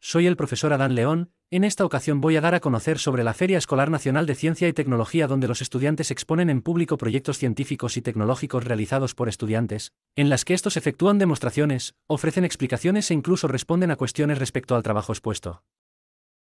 soy el profesor Adán León, en esta ocasión voy a dar a conocer sobre la Feria Escolar Nacional de Ciencia y Tecnología donde los estudiantes exponen en público proyectos científicos y tecnológicos realizados por estudiantes, en las que estos efectúan demostraciones, ofrecen explicaciones e incluso responden a cuestiones respecto al trabajo expuesto.